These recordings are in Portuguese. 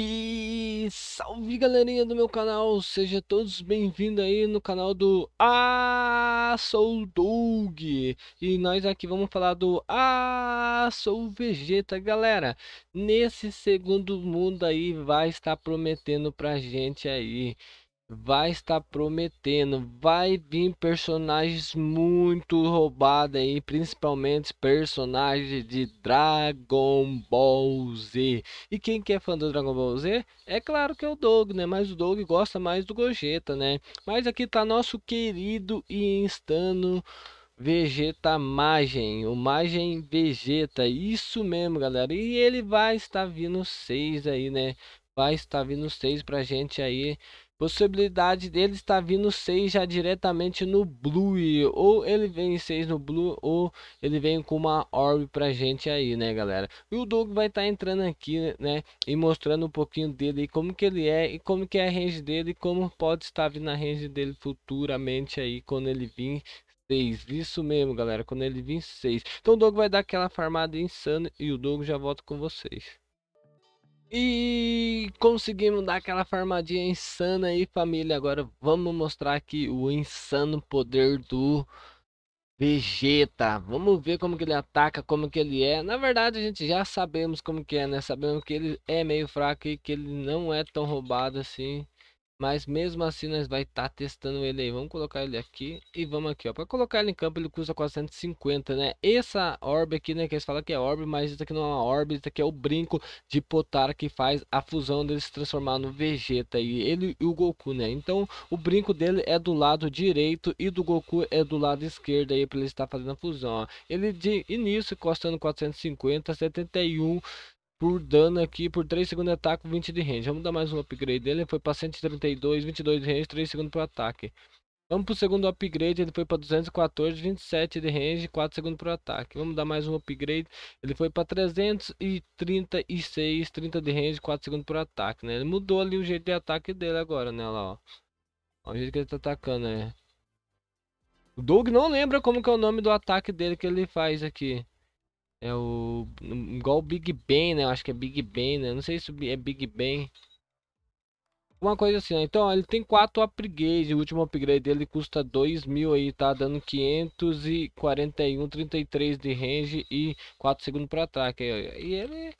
E salve galerinha do meu canal, sejam todos bem-vindos aí no canal do Ah Sou Doug E nós aqui vamos falar do Ah Sou Vegeta galera Nesse segundo mundo aí vai estar prometendo pra gente aí vai estar prometendo, vai vir personagens muito roubados aí, principalmente personagens de Dragon Ball Z. E quem que é fã do Dragon Ball Z? É claro que é o Doug, né? Mas o Doug gosta mais do Gogeta, né? Mas aqui tá nosso querido e instano Vegeta Magem, o Magem Vegeta, isso mesmo, galera. E ele vai estar vindo seis aí, né? Vai estar vindo seis pra gente aí Possibilidade dele estar vindo 6 já diretamente no Blue. Ou ele vem 6 no Blue, ou ele vem com uma Orb pra gente aí, né, galera? E o Doug vai estar tá entrando aqui, né? E mostrando um pouquinho dele e como que ele é, e como que é a range dele, e como pode estar vindo a range dele futuramente aí, quando ele vir 6, isso mesmo galera, quando ele vir 6 Então o Doug vai dar aquela farmada insana e o Doug já volta com vocês e conseguimos dar aquela farmadinha insana aí, família. Agora vamos mostrar aqui o insano poder do Vegeta. Vamos ver como que ele ataca, como que ele é. Na verdade, a gente já sabemos como que é, né? Sabemos que ele é meio fraco e que ele não é tão roubado assim. Mas mesmo assim nós vai estar tá testando ele aí. Vamos colocar ele aqui e vamos aqui, ó. Para colocar ele em campo ele custa 450, né? Essa orbe aqui, né, que eles falam que é orbe, mas isso aqui não é uma orbe, isso aqui é o brinco de Potara que faz a fusão dele se transformar no Vegeta e ele e o Goku, né? Então, o brinco dele é do lado direito e do Goku é do lado esquerdo aí para ele estar fazendo a fusão, ó. Ele de início custando 450, 71 por dano aqui, por 3 segundos de ataque, 20 de range. Vamos dar mais um upgrade dele, ele foi para 132, 22 de range, 3 segundos para ataque. Vamos para o segundo upgrade, ele foi para 214, 27 de range, 4 segundos para ataque. Vamos dar mais um upgrade, ele foi para 336, 30 de range, 4 segundos para ataque, né? Ele mudou ali o jeito de ataque dele agora, né? Lá, ó. o jeito que ele tá atacando, né? O Doug não lembra como que é o nome do ataque dele que ele faz aqui. É o. Igual o Big Ben, né? Eu acho que é Big Ben, né? Não sei se é Big Ben. Uma coisa assim, né? Então, ele tem 4 upgrades. O último upgrade dele custa 2 mil aí, tá? Dando 541, 33 de range e 4 segundos para ataque. E ele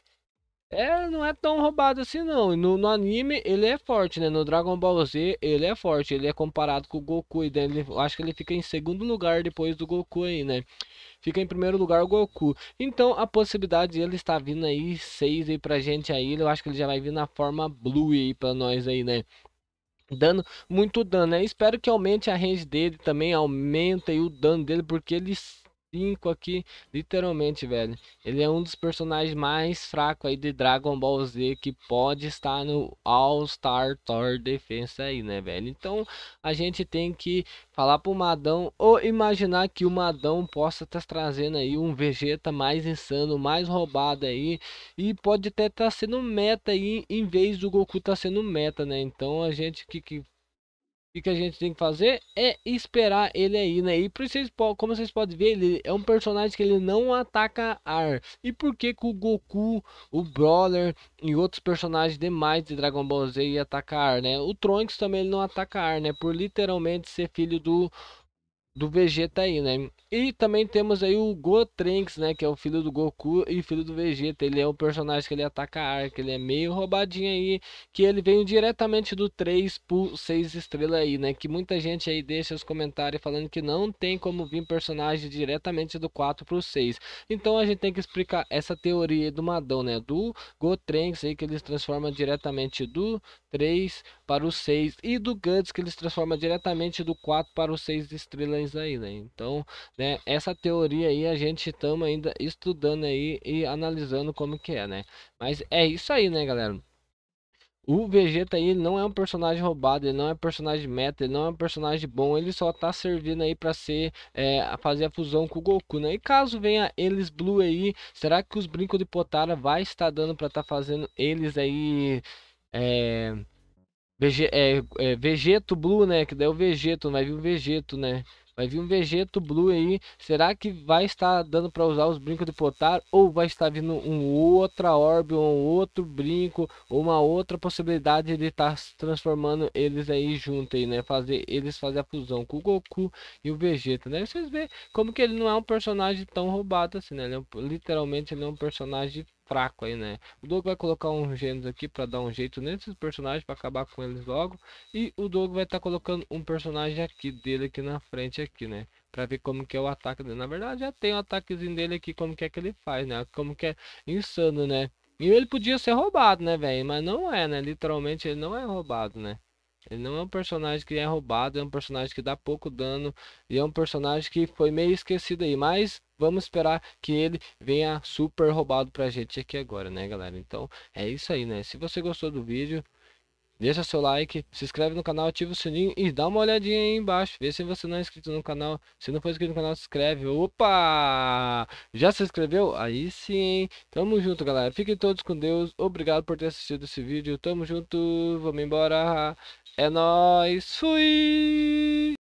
é, não é tão roubado assim não. No, no anime ele é forte, né? No Dragon Ball Z ele é forte, ele é comparado com o Goku e ele, acho que ele fica em segundo lugar depois do Goku aí, né? Fica em primeiro lugar o Goku. Então a possibilidade de ele estar vindo aí seis aí pra gente aí, eu acho que ele já vai vir na forma blue aí para nós aí, né? dando muito dano, né? Espero que aumente a range dele também, aumente o dano dele, porque ele 5 aqui, literalmente, velho. Ele é um dos personagens mais fracos aí de Dragon Ball Z que pode estar no All-Star Thor Defense aí, né, velho? Então, a gente tem que falar pro Madão ou imaginar que o Madão possa estar tá trazendo aí um Vegeta mais insano, mais roubado aí e pode até estar tá sendo meta aí em vez do Goku tá sendo meta, né? Então, a gente que, que o que a gente tem que fazer é esperar ele aí, né? E vocês, como vocês podem ver, ele é um personagem que ele não ataca ar. E por que, que o Goku, o Brawler e outros personagens demais de Dragon Ball Z ia atacar ar, né? O Trunks também ele não ataca ar, né? Por literalmente ser filho do do Vegeta tá aí, né? E também temos aí o Gotrenks, né? Que é o filho do Goku e filho do Vegeta. Ele é um personagem que ele ataca arco, ele é meio roubadinho aí. Que ele veio diretamente do 3 por 6 estrelas aí, né? Que muita gente aí deixa os comentários falando que não tem como vir personagem diretamente do 4 pro 6. Então a gente tem que explicar essa teoria do Madão, né? Do Gotrenks aí, que eles transforma diretamente do 3 para o 6. E do Guts, que eles transforma diretamente do 4 para o 6 estrelas aí, né? Então, né, essa teoria aí a gente estamos ainda estudando aí e analisando como que é, né? Mas é isso aí, né, galera? O Vegeta tá aí não é um personagem roubado, ele não é um personagem meta, ele não é um personagem bom, ele só tá servindo aí para ser é, a fazer a fusão com o Goku, né? E caso venha eles Blue aí, será que os brincos de Potara vai estar dando para tá fazendo eles aí é, Vege, é, é, Vegeto Blue, né? Que daí é o Vegeto, vai vir o Vegeto, né? Vai vir um Vegeto Blue aí. Será que vai estar dando para usar os brincos de potar? Ou vai estar vindo um outra orbe, um outro brinco, uma outra possibilidade de tá estar transformando eles aí junto aí, né? Fazer eles fazer a fusão com o Goku e o Vegeta, né? Vocês vê como que ele não é um personagem tão roubado assim, né? Ele é um, literalmente ele é um personagem fraco aí, né? O Doug vai colocar uns gêmeos aqui para dar um jeito nesses personagens para acabar com eles logo. E o Doug vai estar tá colocando um personagem aqui dele aqui na frente aqui, né? Pra ver como que é o ataque dele. Na verdade já tem o um ataquezinho dele aqui, como que é que ele faz, né? Como que é insano, né? E ele podia ser roubado, né, velho? Mas não é, né? Literalmente ele não é roubado, né? Ele não é um personagem que é roubado, é um personagem que dá pouco dano e é um personagem que foi meio esquecido aí, mas vamos esperar que ele venha super roubado pra gente aqui agora, né, galera? Então, é isso aí, né? Se você gostou do vídeo, deixa seu like, se inscreve no canal, ativa o sininho e dá uma olhadinha aí embaixo. Vê se você não é inscrito no canal. Se não for inscrito no canal, se inscreve. Opa! Já se inscreveu? Aí sim, Tamo junto, galera. Fiquem todos com Deus. Obrigado por ter assistido esse vídeo. Tamo junto. Vamos embora. É nóis, fui!